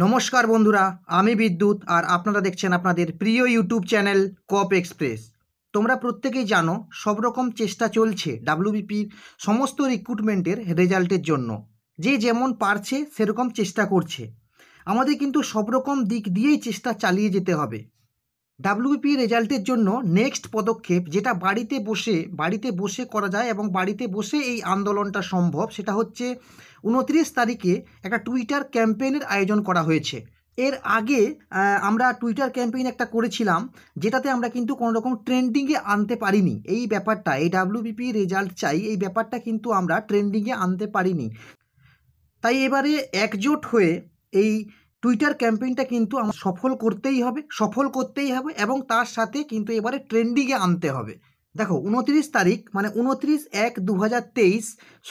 নমস্কার বন্ধুরা আমি বিদ্যুৎ আর আপনারা দেখছেন আপনাদের প্রিয় ইউটিউব চ্যানেল কপ এক্সপ্রেস তোমরা প্রত্যেকেই জানো সব রকম চেষ্টা চলছে ডাব্লিউবিপির সমস্ত রিক্রুটমেন্টের রেজাল্টের জন্য যে যেমন পারছে সেরকম চেষ্টা করছে আমাদের কিন্তু সব রকম দিক দিয়েই চেষ্টা চালিয়ে যেতে হবে ডাব্লিউপি রেজাল্টের জন্য নেক্সট পদক্ষেপ যেটা বাড়িতে বসে বাড়িতে বসে করা যায় এবং বাড়িতে বসে এই আন্দোলনটা সম্ভব সেটা হচ্ছে উনত্রিশ তারিখে একটা টুইটার ক্যাম্পেইনের আয়োজন করা হয়েছে এর আগে আমরা টুইটার ক্যাম্পেইন একটা করেছিলাম যেটাতে আমরা কিন্তু কোনো রকম ট্রেন্ডিংয়ে আনতে পারিনি এই ব্যাপারটা এই ডাব্লিউবিপি রেজাল্ট চাই এই ব্যাপারটা কিন্তু আমরা ট্রেন্ডিংয়ে আনতে পারিনি তাই এবারে একজোট হয়ে এই টুইটার ক্যাম্পেইনটা কিন্তু আমার সফল করতেই হবে সফল করতেই হবে এবং তার সাথে কিন্তু এবারে ট্রেন্ডিংয়ে আনতে হবে দেখো উনত্রিশ তারিখ মানে উনত্রিশ এক দু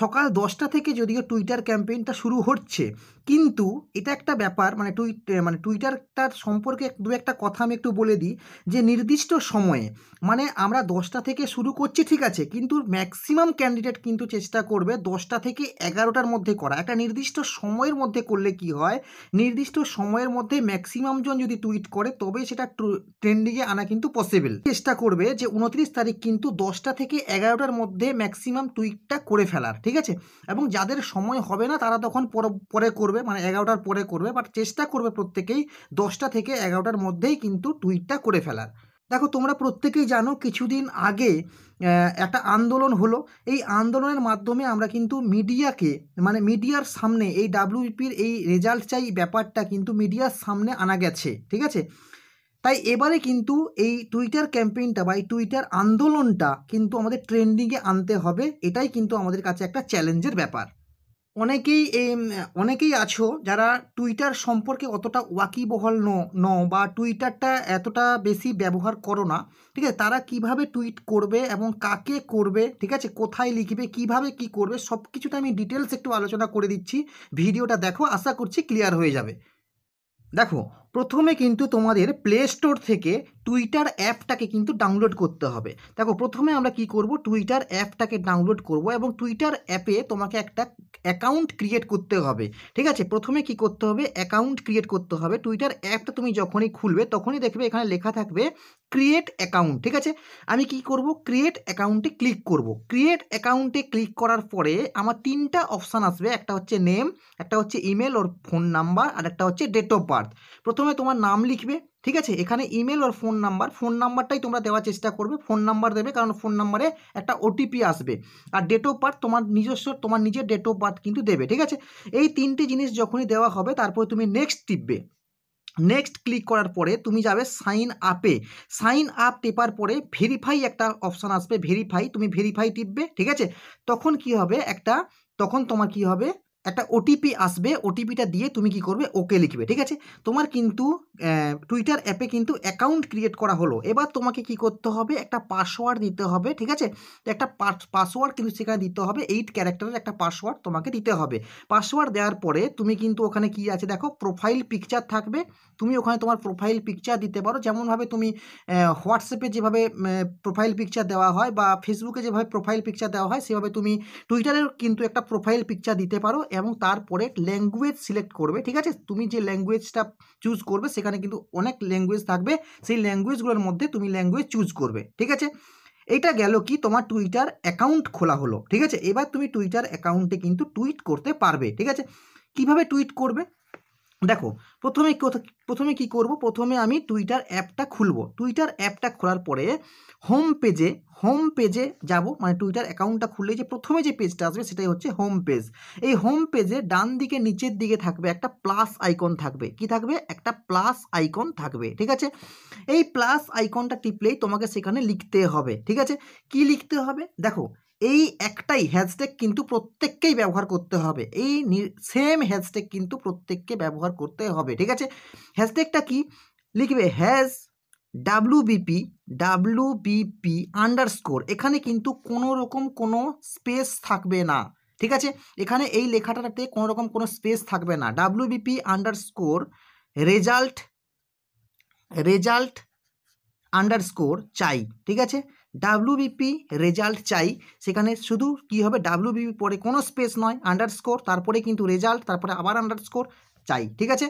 সকাল দশটা থেকে যদিও টুইটার ক্যাম্পেইনটা শুরু হচ্ছে কিন্তু এটা একটা ব্যাপার মানে টুইট মানে টুইটারটার সম্পর্কে দু একটা কথা আমি একটু বলে দিই যে নির্দিষ্ট সময়ে মানে আমরা দশটা থেকে শুরু করছি ঠিক আছে কিন্তু ম্যাক্সিমাম ক্যান্ডিডেট কিন্তু চেষ্টা করবে দশটা থেকে এগারোটার মধ্যে করা একটা নির্দিষ্ট সময়ের মধ্যে করলে কি হয় নির্দিষ্ট সময়ের মধ্যে ম্যাক্সিমাম জন যদি টুইট করে তবে সেটা ট্রেন্ডিংয়ে আনা কিন্তু পসিবল চেষ্টা করবে যে উনত্রিশ তারিখ কিন্তু দশটা থেকে এগারোটার মধ্যে ম্যাক্সিমাম টুইটটা করে ফেলার ঠিক আছে এবং যাদের সময় হবে না তারা তখন পরে করবে মানে এগারোটার পরে করবে বাট চেষ্টা করবে প্রত্যেকেই দশটা থেকে এগারোটার মধ্যেই কিন্তু টুইটটা করে ফেলার দেখো তোমরা প্রত্যেকেই জানো কিছুদিন আগে একটা আন্দোলন হলো এই আন্দোলনের মাধ্যমে আমরা কিন্তু মিডিয়াকে মানে মিডিয়ার সামনে এই ডাব্লিউপির এই রেজাল্ট চাই ব্যাপারটা কিন্তু মিডিয়ার সামনে আনা গেছে ঠিক আছে তাই এবারে কিন্তু এই টুইটার ক্যাম্পেইনটা বা এই টুইটার আন্দোলনটা কিন্তু আমাদের ট্রেন্ডিংয়ে আনতে হবে এটাই কিন্তু আমাদের কাছে একটা চ্যালেঞ্জের ব্যাপার অনেকেই অনেকেই আছো যারা টুইটার সম্পর্কে অতটা ওয়াকিবহল ন ন বা টুইটারটা এতটা বেশি ব্যবহার করো না ঠিক আছে তারা কিভাবে টুইট করবে এবং কাকে করবে ঠিক আছে কোথায় লিখবে কিভাবে কি করবে সব কিছুটা আমি ডিটেলস একটু আলোচনা করে দিচ্ছি ভিডিওটা দেখো আশা করছি ক্লিয়ার হয়ে যাবে দেখো প্রথমে কিন্তু তোমাদের প্লে স্টোর থেকে টুইটার অ্যাপটাকে কিন্তু ডাউনলোড করতে হবে দেখো প্রথমে আমরা কি করব টুইটার অ্যাপটাকে ডাউনলোড করব এবং টুইটার অ্যাপে তোমাকে একটা অ্যাকাউন্ট ক্রিয়েট করতে হবে ঠিক আছে প্রথমে কি করতে হবে অ্যাকাউন্ট ক্রিয়েট করতে হবে টুইটার অ্যাপটা তুমি যখনই খুলবে তখনই দেখবে এখানে লেখা থাকবে ক্রিয়েট অ্যাকাউন্ট ঠিক আছে আমি কি করব ক্রিয়েট অ্যাকাউন্টে ক্লিক করব ক্রিয়েট অ্যাকাউন্টে ক্লিক করার পরে আমার তিনটা অপশান আসবে একটা হচ্ছে নেম একটা হচ্ছে ইমেল ওর ফোন নাম্বার আর একটা হচ্ছে ডেট অফ বার্থ প্রথম প্রথমে তোমার নাম লিখবে ঠিক আছে এখানে ইমেল আর ফোন নাম্বার ফোন নাম্বারটাই তোমরা দেওয়ার চেষ্টা করবে ফোন নাম্বার দেবে কারণ ফোন নাম্বারে একটা ওটিপি আসবে আর ডেট অফ বার্থ তোমার নিজস্ব তোমার নিজের ডেট অফ বার্থ কিন্তু দেবে ঠিক আছে এই তিনটি জিনিস যখনই দেওয়া হবে তারপরে তুমি নেক্সট টিপবে নেক্সট ক্লিক করার পরে তুমি যাবে সাইন আপে সাইন আপ টেপার পরে ভেরিফাই একটা অপশান আসবে ভেরিফাই তুমি ভেরিফাই টিপবে ঠিক আছে তখন কি হবে একটা তখন তোমার কি হবে একটা ওটিপি আসবে ওটিপিটা দিয়ে তুমি কি করবে ওকে লিখবে ঠিক আছে তোমার কিন্তু টুইটার অ্যাপে কিন্তু অ্যাকাউন্ট ক্রিয়েট করা হলো এবার তোমাকে কি করতে হবে একটা পাসওয়ার্ড দিতে হবে ঠিক আছে তো একটা পাসওয়ার্ড কিন্তু সেখানে দিতে হবে এইট ক্যারেক্টারের একটা পাসওয়ার্ড তোমাকে দিতে হবে পাসওয়ার্ড দেওয়ার পরে তুমি কিন্তু ওখানে কি আছে দেখো প্রোফাইল পিকচার থাকবে তুমি ওখানে তোমার প্রোফাইল পিকচার দিতে পারো যেমনভাবে তুমি হোয়াটসঅ্যাপে যেভাবে প্রোফাইল পিকচার দেওয়া হয় বা ফেসবুকে যেভাবে প্রোফাইল পিকচার দেওয়া হয় সেভাবে তুমি টুইটারের কিন্তু একটা প্রোফাইল পিকচার দিতে পারো এবং তারপরে ল্যাঙ্গুয়েজ সিলেক্ট করবে ঠিক আছে তুমি যে ল্যাঙ্গুয়েজটা চুজ করবে সেখানে কিন্তু অনেক ল্যাঙ্গুয়েজ থাকবে সেই ল্যাঙ্গুয়েজগুলোর মধ্যে তুমি ল্যাঙ্গুয়েজ চুজ করবে ঠিক আছে এটা গেল কি তোমার টুইটার অ্যাকাউন্ট খোলা হলো ঠিক আছে এবার তুমি টুইটার অ্যাকাউন্টে কিন্তু টুইট করতে পারবে ঠিক আছে কিভাবে টুইট করবে দেখো প্রথমে প্রথমে কি করব প্রথমে আমি টুইটার অ্যাপটা খুলব টুইটার অ্যাপটা খোলার পরে হোম পেজে হোম পেজে যাব মানে টুইটার অ্যাকাউন্টটা খুললে যে প্রথমে যে পেজটা আসবে সেটাই হচ্ছে হোম পেজ এই হোম পেজে ডান দিকে নিচের দিকে থাকবে একটা প্লাস আইকন থাকবে কি থাকবে একটা প্লাস আইকন থাকবে ঠিক আছে এই প্লাস আইকনটা টিপলেই তোমাকে সেখানে লিখতে হবে ঠিক আছে কি লিখতে হবে দেখো এই একটাই হ্যাশট্যাগ কিন্তু প্রত্যেককেই ব্যবহার করতে হবে এই সেম হ্যাশট্যাগ কিন্তু প্রত্যেককে ব্যবহার করতে হবে ঠিক আছে হ্যাশট্যাগটা কি লিখবে হ্যাশ ডাব্লুবিপি ডাব্লুবিপি আন্ডারস্কোর এখানে কিন্তু কোনো রকম কোনো স্পেস থাকবে না ঠিক আছে এখানে এই লেখাটাতে কোনো রকম কোনো স্পেস থাকবে না WBP underscore result result underscore চাই ঠিক আছে ডাব্লিউবিপি রেজাল্ট চাই সেখানে শুধু কি হবে ডাব্লিউবিপি পরে কোনো স্পেস নয় আন্ডারস্কোর তারপরে কিন্তু রেজাল্ট তারপরে আবার আন্ডারস্কোর চাই ঠিক আছে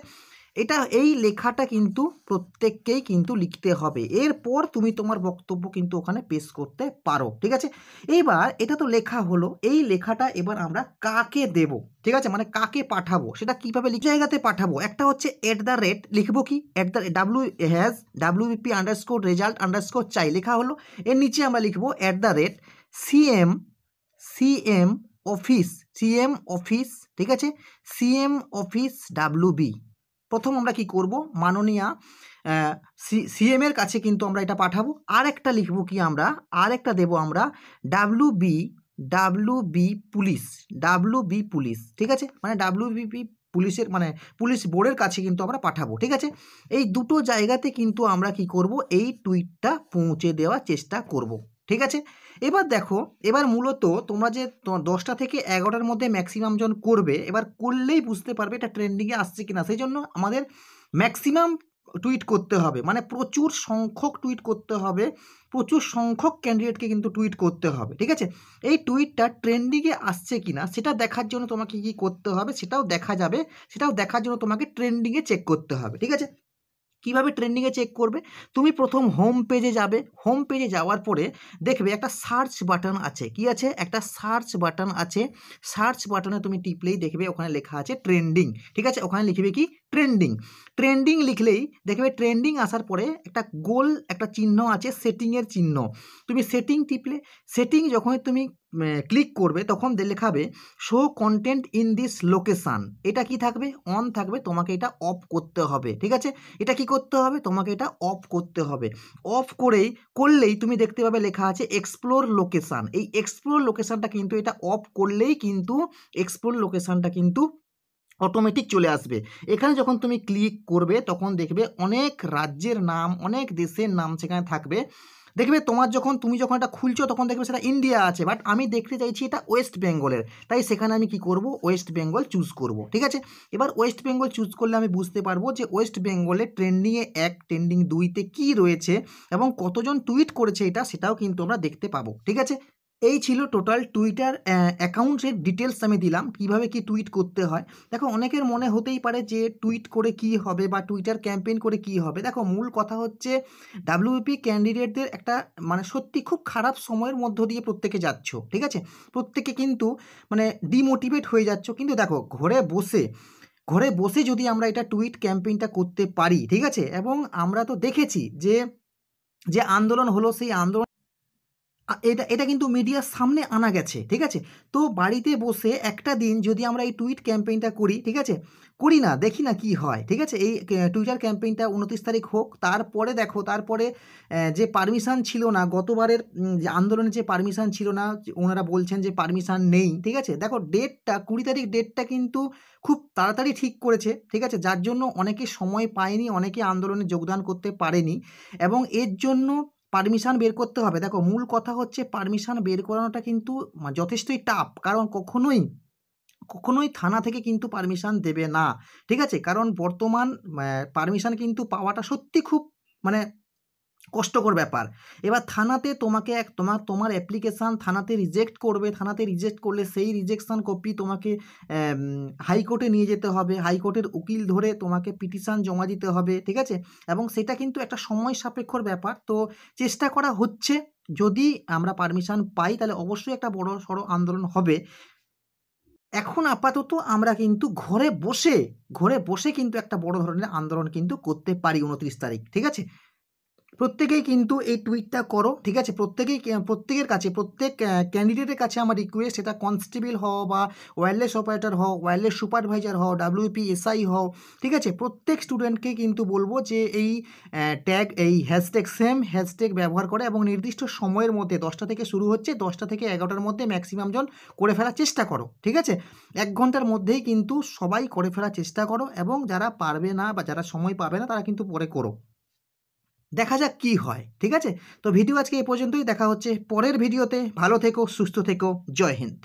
এটা এই লেখাটা কিন্তু প্রত্যেককেই কিন্তু লিখতে হবে এরপর তুমি তোমার বক্তব্য কিন্তু ওখানে পেশ করতে পারো ঠিক আছে এবার এটা তো লেখা হলো এই লেখাটা এবার আমরা কাকে দেব ঠিক আছে মানে কাকে পাঠাবো সেটা কীভাবে জায়গাতে পাঠাবো একটা হচ্ছে অ্যাট দ্য রেট লিখবো কি at the W has WP underscore result underscore চাই লেখা হলো এর নিচে আমরা লিখবো at the rate CM CM office CM office ঠিক আছে সিএম অফিস ডাব্লিউ বি প্রথম আমরা কি করব মাননীয়া সিএম এর কাছে কিন্তু আমরা এটা পাঠাবো আর একটা লিখব কি আমরা আর একটা দেবো আমরা W B W B police W B police ঠিক আছে মানে ডাব্লু বি পুলিশের মানে পুলিশ বোর্ডের কাছে কিন্তু আমরা পাঠাবো ঠিক আছে এই দুটো জায়গাতে কিন্তু আমরা কি করব এই টুইটটা পৌঁছে দেওয়ার চেষ্টা করব ঠিক আছে এবার দেখো এবার মূলত তোমরা যে দশটা থেকে এগারোটার মধ্যে ম্যাক্সিমাম জন করবে এবার করলেই বুঝতে পারবে এটা ট্রেন্ডিংয়ে আসছে কিনা সেই জন্য আমাদের ম্যাক্সিমাম টুইট করতে হবে মানে প্রচুর সংখ্যক টুইট করতে হবে প্রচুর সংখ্যক ক্যান্ডিডেটকে কিন্তু টুইট করতে হবে ঠিক আছে এই টুইটটা ট্রেন্ডিংয়ে আসছে কিনা সেটা দেখার জন্য তোমাকে কি করতে হবে সেটাও দেখা যাবে সেটাও দেখার জন্য তোমাকে ট্রেন্ডিংয়ে চেক করতে হবে ঠিক আছে কিভাবে ট্রেন্ডিংয়ে চেক করবে তুমি প্রথম হোম পেজে যাবে হোম পেজে যাওয়ার পরে দেখবে একটা সার্চ বাটন আছে কি আছে একটা সার্চ বাটন আছে সার্চ বাটনে তুমি টিপলেই দেখবে ওখানে লেখা আছে ট্রেন্ডিং ঠিক আছে ওখানে লিখবে কি ট্রেন্ডিং ট্রেন্ডিং লিখলেই দেখবে ট্রেন্ডিং আসার পরে একটা গোল একটা চিহ্ন আছে সেটিংয়ের চিহ্ন তুমি সেটিং টিপলে সেটিং যখন তুমি ক্লিক করবে তখন লেখাবে show content in this location এটা কি থাকবে অন থাকবে তোমাকে এটা অফ করতে হবে ঠিক আছে এটা কি করতে হবে তোমাকে এটা অফ করতে হবে অফ করেই করলেই তুমি দেখতে পাবে লেখা আছে এক্সপ্লোর লোকেশান এই এক্সপ্লোর লোকেশানটা কিন্তু এটা অফ করলেই কিন্তু এক্সপ্লোর লোকেশানটা কিন্তু অটোমেটিক চলে আসবে এখানে যখন তুমি ক্লিক করবে তখন দেখবে অনেক রাজ্যের নাম অনেক দেশের নাম সেখানে থাকবে দেখবে তোমার যখন তুমি যখন এটা খুলছো তখন দেখবে সেটা ইন্ডিয়া আছে বাট আমি দেখতে চাইছি এটা ওয়েস্ট বেঙ্গলের তাই সেখানে আমি কি করব ওয়েস্ট বেঙ্গল চুজ করব ঠিক আছে এবার ওয়েস্ট বেঙ্গল চুজ করলে আমি বুঝতে পারবো যে ওয়েস্ট বেঙ্গলে ট্রেন্ডিংয়ে এক ট্রেন্ডিং দুইতে কি রয়েছে এবং কতজন টুইট করেছে এটা সেটাও কিন্তু আমরা দেখতে পাবো ঠিক আছে এই ছিল টোটাল টুইটার অ্যাকাউন্টের ডিটেলস আমি দিলাম কিভাবে কি টুইট করতে হয় দেখো অনেকের মনে হতেই পারে যে টুইট করে কি হবে বা টুইটার ক্যাম্পেইন করে কি হবে দেখো মূল কথা হচ্ছে ডাব্লিউপি ক্যান্ডিডেটদের একটা মানে সত্যি খুব খারাপ সময়ের মধ্য দিয়ে প্রত্যেকে যাচ্ছ ঠিক আছে প্রত্যেকে কিন্তু মানে ডিমোটিভেট হয়ে যাচ্ছ কিন্তু দেখো ঘরে বসে ঘরে বসে যদি আমরা এটা টুইট ক্যাম্পেইনটা করতে পারি ঠিক আছে এবং আমরা তো দেখেছি যে যে আন্দোলন হলো সেই আন্দোলন এটা এটা কিন্তু মিডিয়ার সামনে আনা গেছে ঠিক আছে তো বাড়িতে বসে একটা দিন যদি আমরা এই টুইট ক্যাম্পেইনটা করি ঠিক আছে করি না দেখি না কি হয় ঠিক আছে এই টুইটার ক্যাম্পেইনটা উনত্রিশ তারিখ হোক তারপরে দেখো তারপরে যে পারমিশান ছিল না গতবারের আন্দোলনে যে পারমিশান ছিল না ওনারা বলছেন যে পারমিশান নেই ঠিক আছে দেখো ডেটটা কুড়ি তারিখ ডেটটা কিন্তু খুব তাড়াতাড়ি ঠিক করেছে ঠিক আছে যার জন্য অনেকে সময় পায়নি অনেকে আন্দোলনে যোগদান করতে পারেনি এবং এর জন্য পারমিশান বের করতে হবে দেখো মূল কথা হচ্ছে পারমিশান বের করানোটা কিন্তু যথেষ্টই টাফ কারণ কখনোই কখনোই থানা থেকে কিন্তু পারমিশান দেবে না ঠিক আছে কারণ বর্তমান পারমিশান কিন্তু পাওয়াটা সত্যি খুব মানে কষ্টকর ব্যাপার এবার থানাতে তোমাকে এক তোমার তোমার অ্যাপ্লিকেশান থানাতে রিজেক্ট করবে থানাতে রিজেক্ট করলে সেই রিজেকশান কপি তোমাকে হাইকোর্টে নিয়ে যেতে হবে হাইকোর্টের উকিল ধরে তোমাকে পিটিশান জমা দিতে হবে ঠিক আছে এবং সেটা কিন্তু একটা সময় সাপেক্ষর ব্যাপার তো চেষ্টা করা হচ্ছে যদি আমরা পারমিশন পাই তাহলে অবশ্যই একটা বড় সড়ো আন্দোলন হবে এখন আপাতত আমরা কিন্তু ঘরে বসে ঘরে বসে কিন্তু একটা বড় ধরনের আন্দোলন কিন্তু করতে পারি উনত্রিশ তারিখ ঠিক আছে প্রত্যেকেই কিন্তু এই টুইটটা করো ঠিক আছে প্রত্যেকেই প্রত্যেকের কাছে প্রত্যেক ক্যান্ডিডেটের কাছে আমার রিকোয়েস্ট সেটা কনস্টেবল হও বা ওয়্যারলেস অপারেটার হও ওয়্যারলেস সুপারভাইজার হও ডাব্লিউপি এসআই হও ঠিক আছে প্রত্যেক স্টুডেন্টকে কিন্তু বলবো যে এই ট্যাগ এই হ্যাশট্যাগ সেম হ্যাশট্যাগ ব্যবহার করে এবং নির্দিষ্ট সময়ের মধ্যে দশটা থেকে শুরু হচ্ছে দশটা থেকে এগারোটার মধ্যে ম্যাক্সিমাম জন করে ফেলার চেষ্টা করো ঠিক আছে এক ঘন্টার মধ্যেই কিন্তু সবাই করে ফেলার চেষ্টা করো এবং যারা পারবে না বা যারা সময় পাবে না তারা কিন্তু পরে করো দেখা যাক কি হয় ঠিক আছে তো ভিডিও আজকে এই পর্যন্তই দেখা হচ্ছে পরের ভিডিওতে ভালো থেকো সুস্থ থেকো জয় হিন্দ